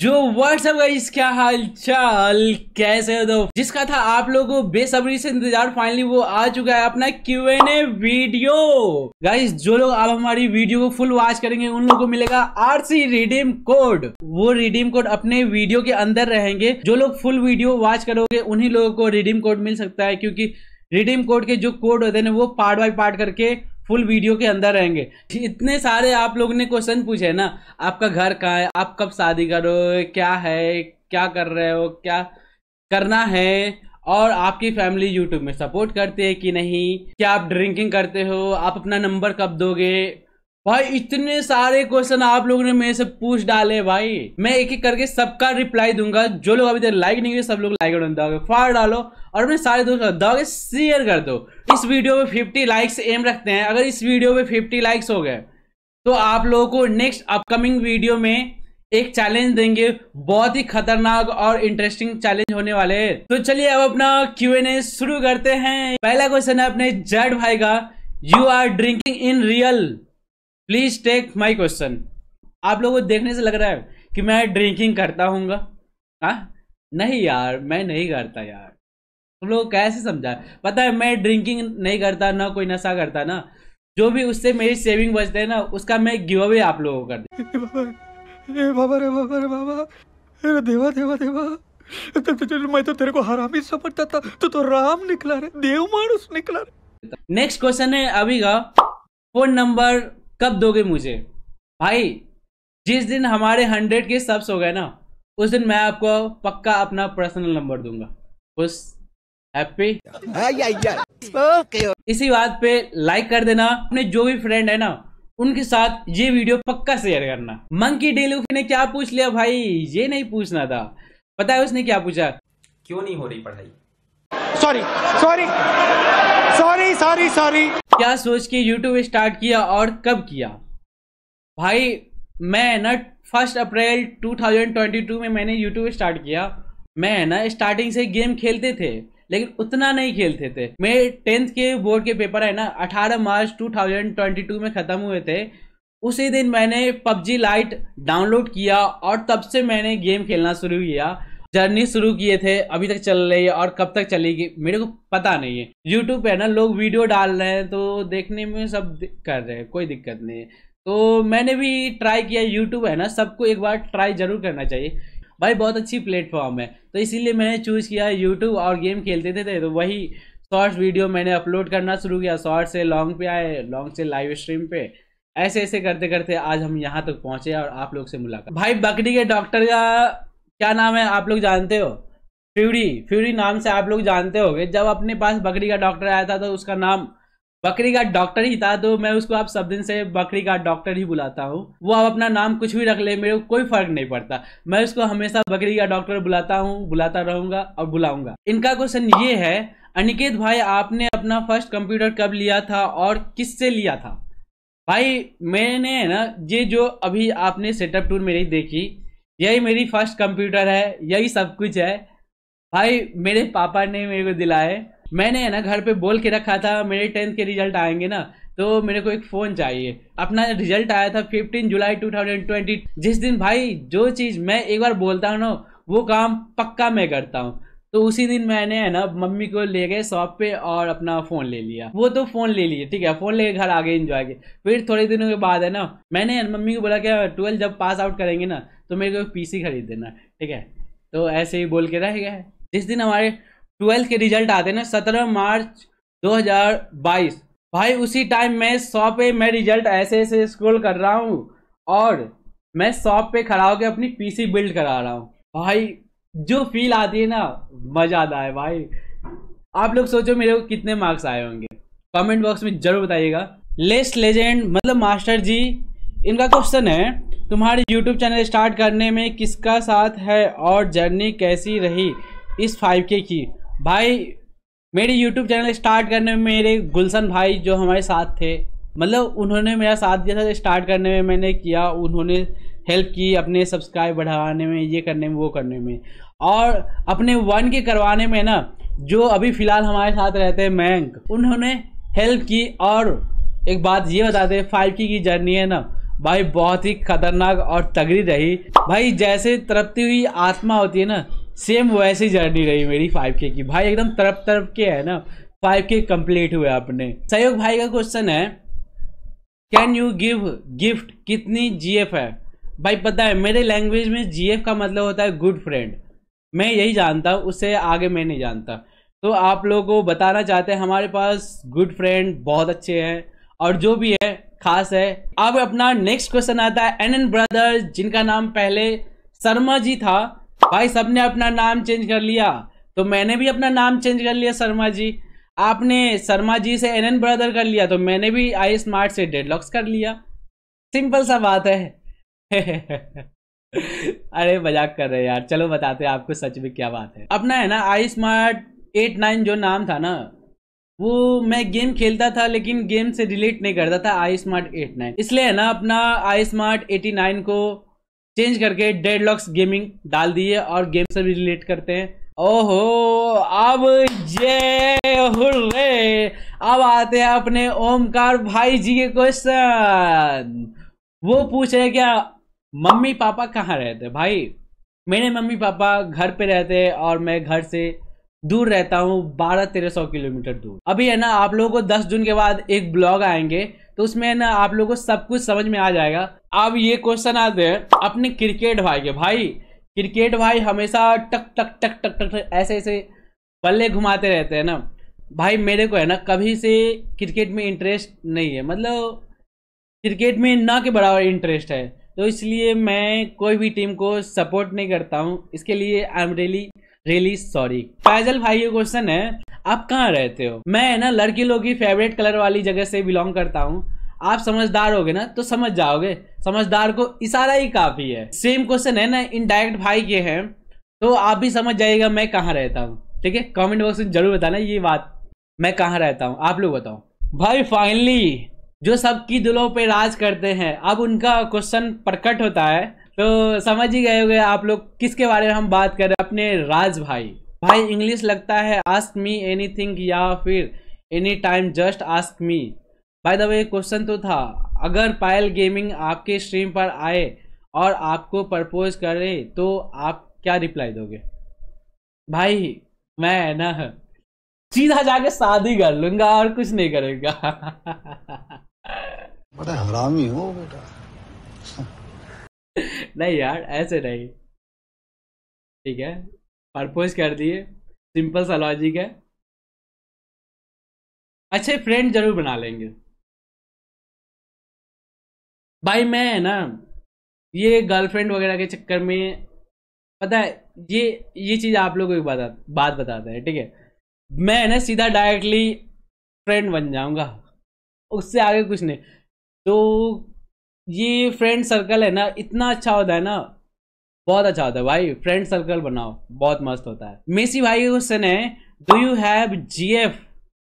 जो व्हाट्सअप का इसका हाल चाल कैसे हो तो जिसका था आप लोगों को बेसब्री से इंतजार फाइनली वो आ चुका है अपना Q N A video guys जो लोग आप हमारी वीडियो को फुल वॉच करेंगे उन लोगों को मिलेगा आरसी रिडीम कोड वो रिडीम कोड अपने वीडियो के अंदर रहेंगे जो लोग फुल वीडियो वॉच करोगे उन्ही लोगों को रिडीम कोड मिल सकता है क्योंकि रिडीम कोड के जो कोड होते हैं वो पार्ट बाय पार्ट करके फुल वीडियो के अंदर रहेंगे इतने सारे आप लोग ने क्वेश्चन पूछे ना आपका घर कहाँ है आप कब शादी करोगे क्या है क्या कर रहे हो क्या करना है और आपकी फैमिली यूट्यूब में सपोर्ट करते है कि नहीं क्या आप ड्रिंकिंग करते हो आप अपना नंबर कब दोगे भाई इतने सारे क्वेश्चन आप लोगों ने मेरे से पूछ डाले भाई मैं एक एक करके सबका रिप्लाई दूंगा जो लोग अभी तक लाइक नहीं हुए सब लोग लाइक दोगे फाड़ डालो और अपने सारे दोस्तों दोगे शेयर कर दो इस वीडियो में फिफ्टी लाइक्स एम रखते हैं अगर इस वीडियो में फिफ्टी लाइक्स हो गए तो आप लोगों को नेक्स्ट अपकमिंग वीडियो में एक चैलेंज देंगे बहुत ही खतरनाक और इंटरेस्टिंग चैलेंज होने वाले है तो चलिए अब अपना क्यू एन ए शुरू करते हैं पहला क्वेश्चन है अपने जड भाई का you are drinking in real please take my question आप लोगों को देखने से लग रहा है कि मैं ड्रिंकिंग करता हूँ हाँ? नहीं यार मैं नहीं करता यार तुम लोग कैसे समझा पता है मैं ड्रिंकिंग नहीं करता ना कोई नशा करता ना जो भी उससे मेरी सेविंग बचते है ना उसका मैं गिव अवे आप लोगों को कर दे देवा देवा देवा तो, तो, तो, मैं तो तेरे को हरामी समझता था तो तो राम निकला रे देव मानुस निकला रे नेक्स्ट क्वेश्चन है अभी का फोन नंबर कब दोगे मुझे भाई जिस दिन हमारे हंड्रेड के सब्स हो गए ना उस दिन मैं आपको पक्का अपना पर्सनल नंबर दूंगा उस हैप्पी इसी बात पे लाइक कर देना अपने जो भी फ्रेंड है ना उनके साथ ये वीडियो पक्का शेयर करना मंकी डेलू ने क्या पूछ लिया भाई ये नहीं पूछना था पता है उसने क्या पूछा क्यों नहीं हो रही पढ़ाई sorry sorry sorry sorry sorry क्या सोच के यूट्यूब स्टार्ट किया और कब किया भाई मैं ना फर्स्ट अप्रैल 2022 में मैंने यूट्यूब स्टार्ट किया मैं ना स्टार्टिंग से गेम खेलते थे लेकिन उतना नहीं खेलते थे मेरे टेंथ के बोर्ड के पेपर है ना 18 मार्च 2022 में ख़त्म हुए थे उसी दिन मैंने पबजी लाइट डाउनलोड किया और तब से मैंने गेम खेलना शुरू किया जर्नी शुरू किए थे अभी तक चल रही है और कब तक चलेगी मेरे को पता नहीं है यूट्यूब पे ना लोग वीडियो डाल रहे हैं तो देखने में सब कर रहे हैं कोई दिक्कत नहीं है तो मैंने भी ट्राई किया यूट्यूब है ना सबको एक बार ट्राई जरूर करना चाहिए भाई बहुत अच्छी प्लेटफॉर्म है तो इसीलिए मैंने चूज़ किया यूट्यूब और गेम खेलते थे, थे तो वही शॉर्ट्स वीडियो मैंने अपलोड करना शुरू किया शॉर्ट से लॉन्ग पे आए लॉन्ग से लाइव स्ट्रीम पे ऐसे ऐसे करते करते आज हम यहाँ तक पहुँचे और आप लोग से मुलाकात भाई बकरी के डॉक्टर का क्या नाम है आप लोग जानते हो फ्यूरी फ्यूरी नाम से आप लोग जानते हो जब अपने पास बकरी का डॉक्टर आया था तो उसका नाम बकरी का डॉक्टर ही था तो मैं उसको आप सब दिन से बकरी का डॉक्टर ही बुलाता हूँ वो आप अपना नाम कुछ भी रख ले मेरे को कोई फर्क नहीं पड़ता मैं उसको हमेशा बकरी का डॉक्टर बुलाता हूँ बुलाता रहूंगा और बुलाऊंगा इनका क्वेश्चन ये है अनिकेत भाई आपने अपना फर्स्ट कंप्यूटर कब लिया था और किससे लिया था भाई मैंने ना ये जो अभी आपने सेटअप टूर मेरी देखी यही मेरी फर्स्ट कंप्यूटर है यही सब कुछ है भाई मेरे पापा ने मेरे को दिलाए मैंने है ना घर पे बोल के रखा था मेरे टेंथ के रिजल्ट आएंगे ना तो मेरे को एक फ़ोन चाहिए अपना रिजल्ट आया था 15 जुलाई 2020 जिस दिन भाई जो चीज़ मैं एक बार बोलता हूँ ना वो काम पक्का मैं करता हूँ तो उसी दिन मैंने है ना मम्मी को ले गए शॉप पे और अपना फ़ोन ले लिया वो तो फ़ोन ले लिए ठीक है फ़ोन लेके घर आ गए इंजॉय के फिर थोड़े दिनों के बाद है ना मैंने मम्मी को बोला क्या ट्वेल्थ जब पास आउट करेंगे ना तो मेरे को सी खरीद देना ठीक है तो ऐसे ही बोल के रह गया है जिस दिन हमारे ट्वेल्थ के रिजल्ट आते ना सत्रह मार्च 2022 भाई उसी टाइम मैं शॉप पे मैं रिजल्ट ऐसे ऐसे स्क्रोल कर रहा हूँ और मैं शॉप पे खड़ा होकर अपनी पीसी बिल्ड करा रहा हूँ भाई जो फील आती है ना मज़ा आता है भाई आप लोग सोचो मेरे को कितने मार्क्स आए होंगे कमेंट बॉक्स में ज़रूर बताइएगा लेस्ट लेजेंड मतलब मास्टर जी इनका क्वेश्चन है तुम्हारी यूट्यूब चैनल स्टार्ट करने में किसका साथ है और जर्नी कैसी रही इस फाइव के की भाई मेरी यूट्यूब चैनल स्टार्ट करने में मेरे गुलशन भाई जो हमारे साथ थे मतलब उन्होंने मेरा साथ दिया था स्टार्ट तो करने में मैंने किया उन्होंने हेल्प की अपने सब्सक्राइब बढ़ाने में ये करने में वो करने में और अपने वन के करवाने में ना जो अभी फ़िलहाल हमारे साथ रहते हैं मैंक उन्होंने हेल्प की और एक बात ये बताते फाइव की जर्नी है ना भाई बहुत ही खतरनाक और तगड़ी रही भाई जैसे तरपती हुई आत्मा होती है ना सेम वैसी जर्नी रही मेरी फाइव के की भाई एकदम तरप तरप के है ना फाइव के कंप्लीट हुए अपने सहयोग भाई का क्वेश्चन है कैन यू गिव गिफ्ट कितनी जीएफ है भाई पता है मेरे लैंग्वेज में जीएफ का मतलब होता है गुड फ्रेंड मैं यही जानता हूँ उससे आगे मैं नहीं जानता तो आप लोगों को बताना चाहते हैं हमारे पास गुड फ्रेंड बहुत अच्छे हैं और जो भी है खास है अब अपना नेक्स्ट क्वेश्चन आता है एन एन ब्रदर्स जिनका नाम पहले शर्मा जी था भाई सबने अपना नाम चेंज कर लिया तो मैंने भी अपना नाम चेंज कर लिया शर्मा जी आपने शर्मा जी से एन एन ब्रदर कर लिया तो मैंने भी आई स्मार्ट से डेडलॉक्स कर लिया सिंपल सा बात है अरे मजाक कर रहे यार चलो बताते हैं आपको सच में क्या बात है अपना है ना आई स्मार्ट एट नाइन जो नाम था ना वो मैं गेम खेलता था लेकिन गेम से रिलेट नहीं करता था आई स्मार्ट एट नाइन इसलिए है ना अपना आई स्मार्ट एटी नाइन को चेंज करके डेड लॉक्स गेमिंग डाल दिए और गेम से भी रिलेट करते हैं ओहो अब जय हुर्रे अब आते हैं अपने ओमकार भाई जी के क्वेश्चन वो पूछे क्या मम्मी पापा कहाँ रहते भाई मेरे मम्मी पापा घर पे रहते और मैं घर से दूर रहता हूँ बारह तेरह सौ किलोमीटर दूर अभी है ना आप लोगों को दस जून के बाद एक ब्लॉग आएंगे तो उसमें है ना आप लोगों को सब कुछ समझ में आ जाएगा अब ये क्वेश्चन आते हैं अपने क्रिकेट भाई के भाई क्रिकेट भाई हमेशा टक टक टक टक टक, ऐसे ऐसे बल्ले घुमाते रहते हैं ना भाई मेरे को है ना कभी से क्रिकेट में इंटरेस्ट नहीं है मतलब क्रिकेट में ना के बराबर इंटरेस्ट है तो इसलिए मैं कोई भी टीम को सपोर्ट नहीं करता हूँ इसके लिए I am really really sorry Faizal भाई ये क्वेश्चन है आप कहाँ रहते हो मैं ना लड़की लोग की फेवरेट कलर वाली जगह से बिलोंग करता हूँ आप समझदार होगे ना तो समझ जाओगे समझदार को इशारा ही काफी है सेम क्वेश्चन है ना इनडायरेक्ट भाई के हैं तो आप भी समझ जाइएगा मैं कहाँ रहता हूँ ठीक है कमेंट बॉक्स में जरूर बताना ये बात मैं कहाँ रहता हूँ आप लोग बताओ भाई फाइनली जो सबकी दिलों पे राज करते हैं अब उनका क्वेश्चन प्रकट होता है तो समझ ही गए होंगे आप लोग किसके बारे में हम बात कर रहे हैं अपने राज भाई भाई इंग्लिश लगता है आस्क मी एनीथिंग या फिर any time just ask me by the way question तो था अगर पायल गेमिंग आपके स्ट्रीम पर आए और आपको प्रपोज करे तो आप क्या रिप्लाई दोगे भाई मैं ना सीधा जाके शादी कर लूंगा और कुछ नहीं करेगा बड़ा हरामी हो बेटा नहीं यार ऐसे नहीं ठीक है परपोज कर दिए सिंपल सा लॉजिक है अच्छे फ्रेंड जरूर बना लेंगे भाई मैं है ना ये गर्लफ्रेंड वगैरह के चक्कर में पता है ये ये चीज़ आप लोगों को बता बात बताते हैं ठीक है ठीके? मैं ना सीधा डायरेक्टली फ्रेंड बन जाऊंगा उससे आगे कुछ नहीं तो ये फ्रेंड सर्कल है ना इतना अच्छा होता है ना बहुत अच्छा होता है भाई फ्रेंड सर्कल बनाओ बहुत मस्त होता है मेसी भाई क्वेश्चन है do you have G F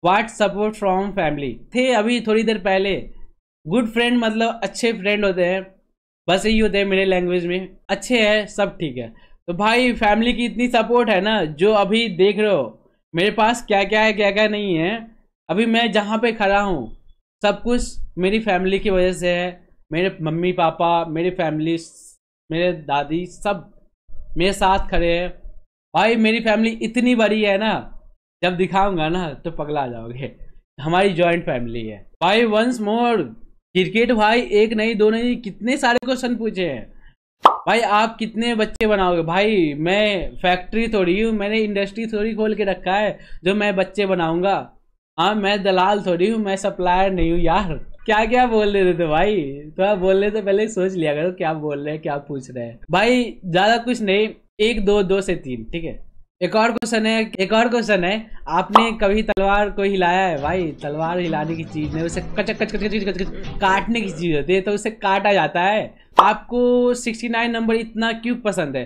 what support from family थे अभी थोड़ी देर पहले गुड फ्रेंड मतलब अच्छे फ्रेंड होते हैं बस यही होते हैं मेरे लैंग्वेज में अच्छे हैं सब ठीक है तो भाई फैमिली की इतनी सपोर्ट है ना जो अभी देख रहे हो मेरे पास क्या क्या है क्या क्या नहीं है अभी मैं जहाँ पे खड़ा हूँ सब कुछ मेरी फैमिली की वजह से है मेरे मम्मी पापा मेरी फैमिली मेरे दादी सब मेरे साथ खड़े हैं भाई मेरी फैमिली इतनी बड़ी है ना जब दिखाऊंगा ना तो पगला जाओगे हमारी जॉइंट फैमिली है भाई वंस मोर क्रिकेट भाई एक नहीं दो नहीं कितने सारे क्वेश्चन पूछे हैं भाई आप कितने बच्चे बनाओगे भाई मैं फैक्ट्री थोड़ी हूँ मैंने इंडस्ट्री थोड़ी खोल के रखा है जो मैं बच्चे बनाऊंगा हाँ मैं दलाल थोड़ी हूँ मैं सप्लायर नहीं हूँ यार क्या क्या बोल रहे थे तो भाई थोड़ा तो बोलने से पहले सोच लिया करो क्या बोल रहे हैं क्या पूछ रहे हैं भाई ज्यादा कुछ नहीं एक दो दो से तीन ठीक है एक और क्वेश्चन है एक और क्वेश्चन है आपने कभी तलवार को हिलाया है भाई तलवार हिलाने की चीज नहीं उसे कचक कचक कचक कचक कचक काटने की चीज होती है तो उसे काटा जाता है आपको 69 नंबर इतना क्यों पसंद है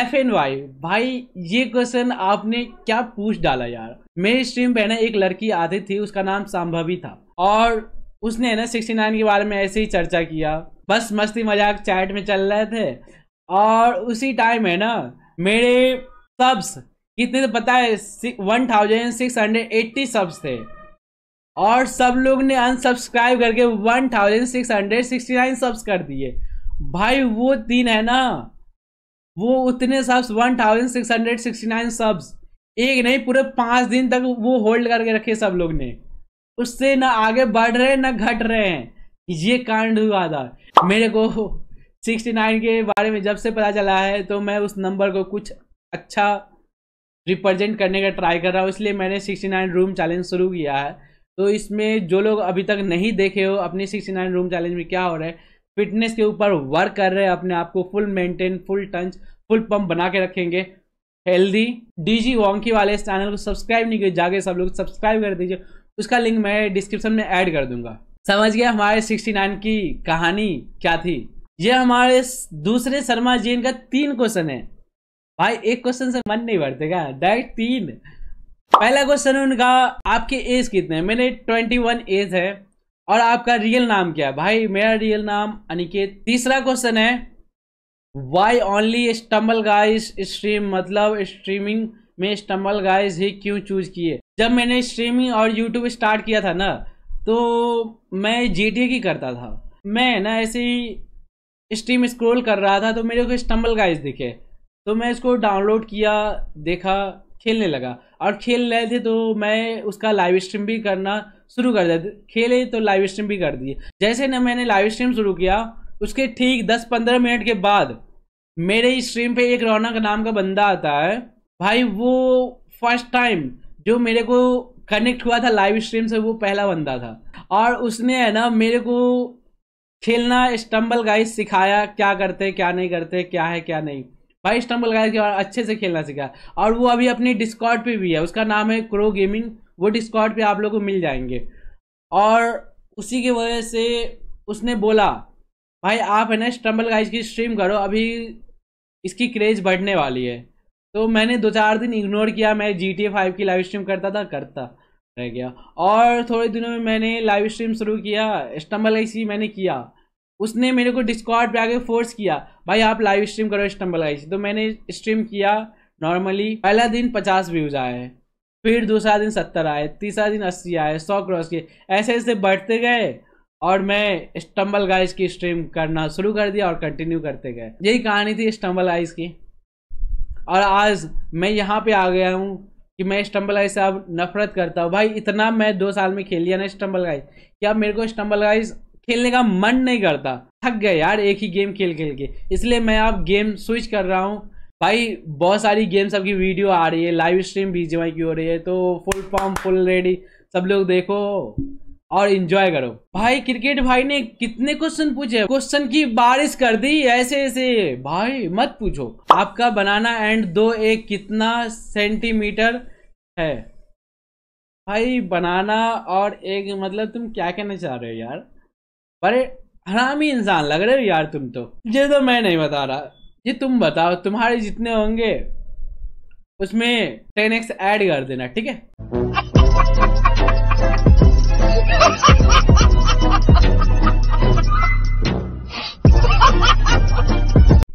एफ एन वाई भाई ये क्वेश्चन आपने क्या पूछ डाला यार मेरी स्ट्रीम पे ना एक लड़की आती थी उसका नाम संभवी था और उसने है ना सिक्सटी नाइन के बारे में ऐसे ही चर्चा किया बस मस्ती मजाक चैट में चल रहे थे और उसी टाइम है ना मेरे सब्स कितने तो पता है one thousand six hundred eighty subs थे और सब लोग ने अनसब्सक्राइब करके one thousand six hundred sixty nine subs कर दिए भाई वो दिन है ना वो उतने subs one thousand six hundred sixty nine subs एक नहीं पूरे पाँच दिन तक वो होल्ड करके रखे सब लोग ने उससे ना आगे बढ़ रहे ना घट रहे हैं ये कांड हुआ था मेरे को 69 के बारे में जब से पता चला है तो मैं उस नंबर को कुछ अच्छा रिप्रेजेंट करने का ट्राई कर रहा हूँ इसलिए मैंने 69 रूम चैलेंज शुरू किया है तो इसमें जो लोग अभी तक नहीं देखे हो अपने 69 रूम चैलेंज में क्या हो रहा है फिटनेस के ऊपर वर्क कर रहे हैं अपने आप को फुल मेंटेन फुल टंच फुल पंप बना के रखेंगे हेल्दी डीजी वॉन्की वाले इस चैनल को सब्सक्राइब नहीं किया जाके सब लोग सब्सक्राइब कर दीजिए उसका लिंक मैं डिस्क्रिप्शन में ऐड कर दूंगा समझ गया हमारे 69 की कहानी क्या थी ये हमारे दूसरे शर्मा जी का तीन क्वेश्चन है भाई एक क्वेश्चन से मन नहीं बढ़तेगा डायरेक्ट तीन पहला क्वेश्चन है उनका आपके एज कितने मैंने ट्वेंटी वन एज है और आपका रियल नाम क्या है भाई मेरा रियल नाम अनिकेत तीसरा क्वेश्चन है why only Stumble Guys stream मतलब स्ट्रीमिंग मैं स्टम्बल गाइज ही क्यों चूज किए जब मैंने स्ट्रीमिंग और यूट्यूब स्टार्ट किया था ना तो मैं जी की करता था मैं ना ऐसे ही स्ट्रीम स्क्रॉल कर रहा था तो मेरे को स्टम्बल गाइज दिखे तो मैं इसको डाउनलोड किया देखा खेलने लगा और खेल रहे थे तो मैं उसका लाइव स्ट्रीम भी करना शुरू कर दिया खेले तो लाइव स्ट्रीम भी कर दिए जैसे ना मैंने लाइव स्ट्रीम शुरू किया उसके ठीक 10-15 मिनट के बाद मेरे स्ट्रीम पे एक रौनक नाम का बंदा आता है भाई वो फर्स्ट टाइम जो मेरे को कनेक्ट हुआ था लाइव स्ट्रीम से वो पहला बंदा था और उसने है ना मेरे को खेलना स्टम्बल गाइस सिखाया क्या करते क्या नहीं करते क्या है क्या नहीं भाई स्टम्बल गाइस के अच्छे से खेलना सिखाया और वो अभी अपनी डिस्कॉर्ड पे भी है उसका नाम है क्रो गेमिंग वो डिस्कॉर्ड पे आप लोग को मिल जाएंगे और उसी की वजह से उसने बोला भाई आप है ना स्टम्बल गाइज की स्ट्रीम करो अभी इसकी क्रेज बढ़ने वाली है तो मैंने दो चार दिन इग्नोर किया मैं जी टी फाइव की लाइव स्ट्रीम करता था करता रह गया और थोड़े दिनों में मैंने लाइव स्ट्रीम शुरू किया स्टम्बल आई मैंने किया उसने मेरे को डिस्कॉर्ड पे आके फोर्स किया भाई आप लाइव स्ट्रीम करो स्टम्बल आई तो मैंने स्ट्रीम किया नॉर्मली पहला दिन पचास व्यूज आए फिर दूसरा दिन सत्तर आए तीसरा दिन अस्सी आए सौ क्रॉस किए ऐसे ऐसे बढ़ते गए और मैं स्टम्बल गाइज की स्ट्रीम करना शुरू कर दिया और कंटिन्यू करते गए यही कहानी थी स्टम्बल गाइज की और आज मैं यहाँ पे आ गया हूँ कि मैं स्टम्बल गाइज से अब नफरत करता हूँ भाई इतना मैं दो साल में खेल लिया ना स्टम्बल गाइज कि अब मेरे को स्टम्बल गाइज खेलने का मन नहीं करता थक गया यार एक ही गेम खेल खेल के इसलिए मैं अब गेम स्विच कर रहा हूँ भाई बहुत सारी गेम सब की वीडियो आ रही है लाइव स्ट्रीम भी की हो रही है तो फुल फॉर्म फुल रेडी सब लोग देखो और इंजॉय करो भाई क्रिकेट भाई ने कितने क्वेश्चन पूछे क्वेश्चन की बारिश कर दी ऐसे ऐसे भाई मत पूछो आपका बनाना एंड दो एक कितना सेंटीमीटर है भाई बनाना और एक मतलब तुम क्या कहना चाह रहे हो यार हराम हरामी इंसान लग रहे हो यार तुम तो ये तो मैं नहीं बता रहा ये तुम बताओ तुम्हारे जितने होंगे उसमें टेन एक्स एड कर देना ठीक है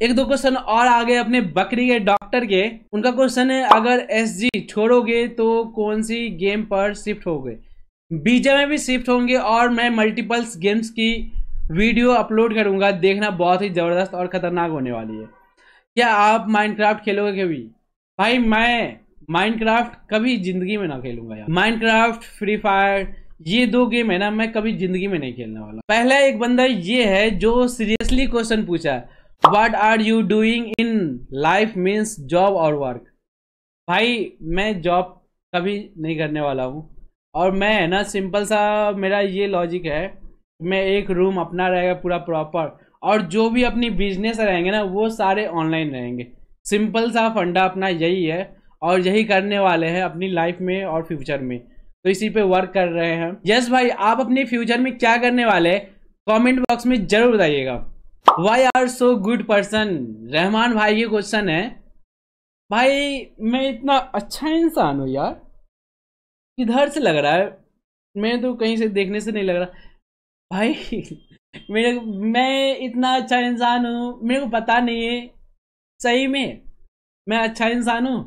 एक दो क्वेश्चन और आ गए अपने बकरी के डॉक्टर के उनका क्वेश्चन है अगर एसजी छोड़ोगे तो कौन सी गेम पर शिफ्ट होगे बीजे में भी शिफ्ट होंगे और मैं मल्टीपल्स गेम्स की वीडियो अपलोड करूंगा देखना बहुत ही ज़बरदस्त और ख़तरनाक होने वाली है क्या आप माइनक्राफ्ट खेलोगे कभी भाई मैं माइनक्राफ्ट कभी ज़िंदगी में ना खेलूंगा यार माइनक्राफ्ट फ्री फायर ये दो गेम है ना मैं कभी जिंदगी में नहीं खेलने वाला पहला एक बंदा ये है जो सीरियसली क्वेश्चन पूछा what are you doing in life means job और वर्क भाई मैं जॉब कभी नहीं करने वाला हूँ और मैं है ना सिंपल सा मेरा ये लॉजिक है मैं एक रूम अपना रहेगा पूरा प्रॉपर और जो भी अपनी बिजनेस रहेंगे ना वो सारे ऑनलाइन रहेंगे सिंपल सा फंडा अपना यही है और यही करने वाले हैं अपनी लाइफ में और फ्यूचर में तो इसी पे वर्क कर रहे हैं यस भाई आप अपने फ्यूचर में क्या करने वाले कमेंट बॉक्स में जरूर बताइएगा why are so good person Rahman भाई ये क्वेश्चन है भाई मैं इतना अच्छा इंसान हूँ यार किधर से लग रहा है मैं तो कहीं से देखने से नहीं लग रहा भाई मेरे मैं इतना अच्छा इंसान हूँ मेरे को पता नहीं है सही में मैं अच्छा इंसान हूँ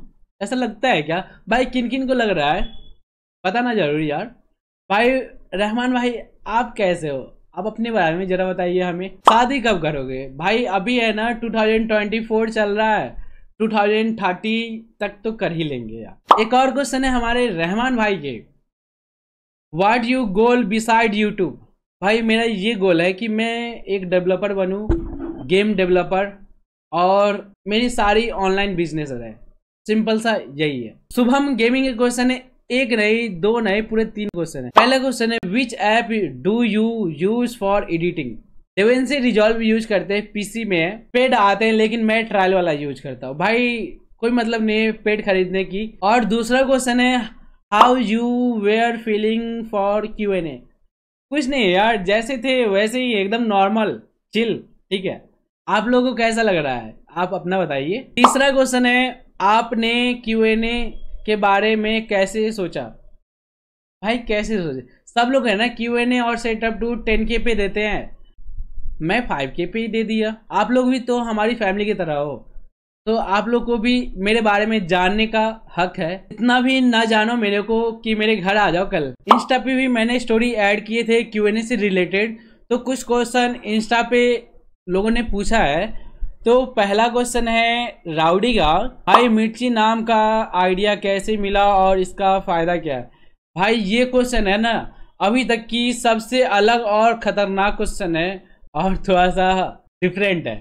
ऐसा लगता है क्या भाई किन किन को लग रहा है बताना जरूरी यार भाई रहमान भाई आप कैसे हो आप अपने बारे में जरा बताइए हमें शादी कब करोगे भाई अभी है ना 2024 चल रहा है 2030 तक तो कर ही लेंगे यार एक और क्वेश्चन है हमारे रहमान भाई के what you goal beside YouTube भाई मेरा ये गोल है कि मैं एक डेवलपर बनूँ गेम डेवलपर और मेरी सारी ऑनलाइन बिजनेस है सिंपल सा यही है शुभम गेमिंग के क्वेश्चन है एक नहीं दो नहीं पूरे तीन क्वेश्चन है पहला क्वेश्चन है which app do you use for editing seven से रिजॉल्व यूज करते हैं पीसी में है पेड आते हैं लेकिन मैं ट्रायल वाला यूज करता हूँ भाई कोई मतलब नहीं है पेड खरीदने की और दूसरा क्वेश्चन है how you were feeling for Q N A कुछ नहीं यार जैसे थे वैसे ही एकदम नॉर्मल चिल ठीक है आप लोगों को कैसा लग रहा है आप अपना बताइए तीसरा क्वेश्चन है आपने क्यू एन ए के बारे में कैसे सोचा भाई कैसे सोचे सब लोग है ना क्यू एन ए और सेटअप टू टेन के पे देते हैं मैं फाइव के पे ही दे दिया आप लोग भी तो हमारी फैमिली की तरह हो तो आप लोग को भी मेरे बारे में जानने का हक है इतना भी ना जानो मेरे को कि मेरे घर आ जाओ कल इंस्टा पे भी मैंने स्टोरी ऐड किए थे क्यू एन ए से रिलेटेड तो कुछ क्वेश्चन इंस्टा पे लोगों ने पूछा है तो पहला क्वेश्चन है राउडी का भाई मिर्ची नाम का आइडिया कैसे मिला और इसका फ़ायदा क्या है भाई ये क्वेश्चन है ना अभी तक की सबसे अलग और ख़तरनाक क्वेश्चन है और थोड़ा सा डिफरेंट है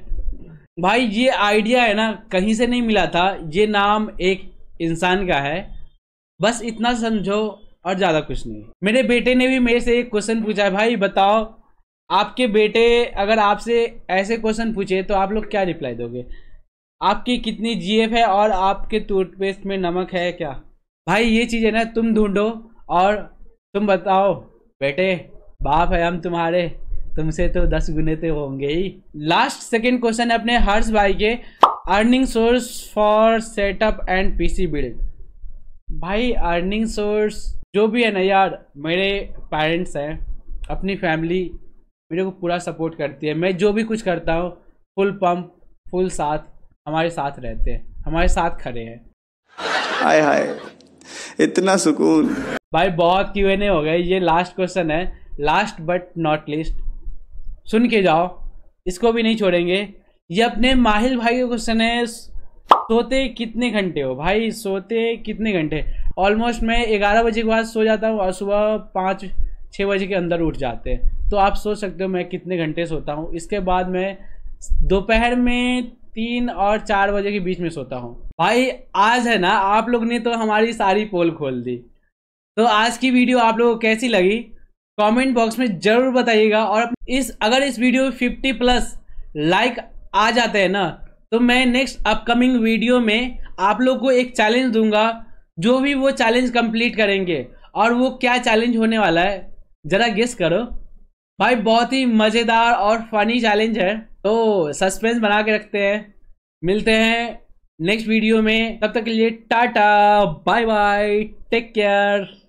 भाई ये आइडिया है ना कहीं से नहीं मिला था ये नाम एक इंसान का है बस इतना समझो और ज़्यादा कुछ नहीं मेरे बेटे ने भी मेरे से एक क्वेश्चन पूछा है भाई बताओ आपके बेटे अगर आपसे ऐसे क्वेश्चन पूछे तो आप लोग क्या रिप्लाई दोगे आपकी कितनी जीएफ है और आपके टूथपेस्ट में नमक है क्या भाई ये चीज़ है ना तुम ढूंढो और तुम बताओ बेटे बाप है हम तुम्हारे तुमसे तो दस गुने तो होंगे ही लास्ट सेकेंड क्वेश्चन है अपने हर्ष भाई के earning source for setup and PC build भाई अर्निंग सोर्स जो भी है ना यार मेरे पेरेंट्स हैं अपनी फैमिली मेरे को पूरा सपोर्ट करती है मैं जो भी कुछ करता हूँ फुल पंप फुल साथ हमारे साथ रहते हैं हमारे साथ खड़े हैं हाय हाय इतना सुकून भाई बहुत क्यों एन हो गए ये लास्ट क्वेश्चन है लास्ट बट नॉट लिस्ट सुन के जाओ इसको भी नहीं छोड़ेंगे ये अपने माहिल भाई का क्वेश्चन है सोते कितने घंटे हो भाई सोते कितने घंटे ऑलमोस्ट मैं ग्यारह बजे के बाद सो जाता हूँ और सुबह पाँच छः बजे के अंदर उठ जाते हैं तो आप सोच सकते हो मैं कितने घंटे सोता हूँ इसके बाद मैं दोपहर में तीन और चार बजे के बीच में सोता हूँ भाई आज है ना आप लोग ने तो हमारी सारी पोल खोल दी तो आज की वीडियो आप लोगों को कैसी लगी कमेंट बॉक्स में ज़रूर बताइएगा और इस अगर इस वीडियो में प्लस लाइक आ जाते हैं ना तो मैं नेक्स्ट अपकमिंग वीडियो में आप लोग को एक चैलेंज दूंगा जो भी वो चैलेंज कंप्लीट करेंगे और वो क्या चैलेंज होने वाला है ज़रा गेस करो भाई बहुत ही मज़ेदार और फनी चैलेंज है तो सस्पेंस बना के रखते हैं मिलते हैं नेक्स्ट वीडियो में तब तक के लिए टाटा बाय बाय टेक केयर